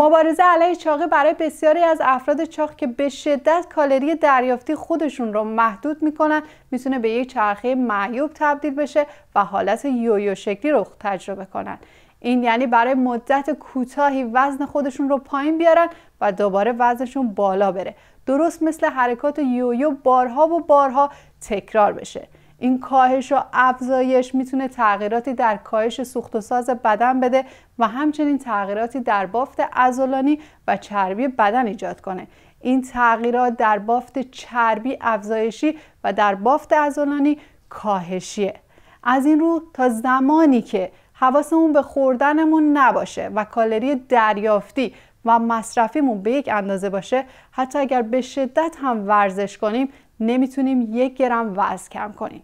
مبارزه علیه چاقی برای بسیاری از افراد چاق که به شدت کالری دریافتی خودشون رو محدود میکنن میتونه به یک چرخه معیوب تبدیل بشه و حالت یویو شکلی رو تجربه کنن این یعنی برای مدت کوتاهی وزن خودشون رو پایین بیارن و دوباره وزنشون بالا بره درست مثل حرکات یویو بارها و بارها تکرار بشه این کاهش و افزایش میتونه تغییراتی در کاهش سوخت و ساز بدن بده و همچنین تغییراتی در بافت عضلانی و چربی بدن ایجاد کنه این تغییرات در بافت چربی افزایشی و در بافت عضلانی کاهشیه از این رو تا زمانی که حواسمون به خوردنمون نباشه و کالری دریافتی و مصرفیمون به یک اندازه باشه حتی اگر به شدت هم ورزش کنیم نمیتونیم یک گرم وزن کم کنیم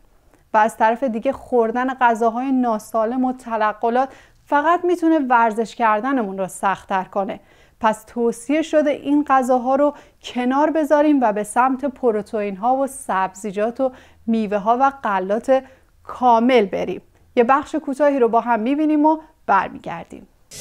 و از طرف دیگه خوردن غذاهای ناسالم و تلقلات فقط میتونه ورزش کردنمون رو سختتر کنه پس توصیه شده این غذاها رو کنار بذاریم و به سمت پروتئین ها و سبزیجات و میوه ها و غلات کامل بریم یه بخش کوتاهی رو با هم میبینیم و برمیگردیم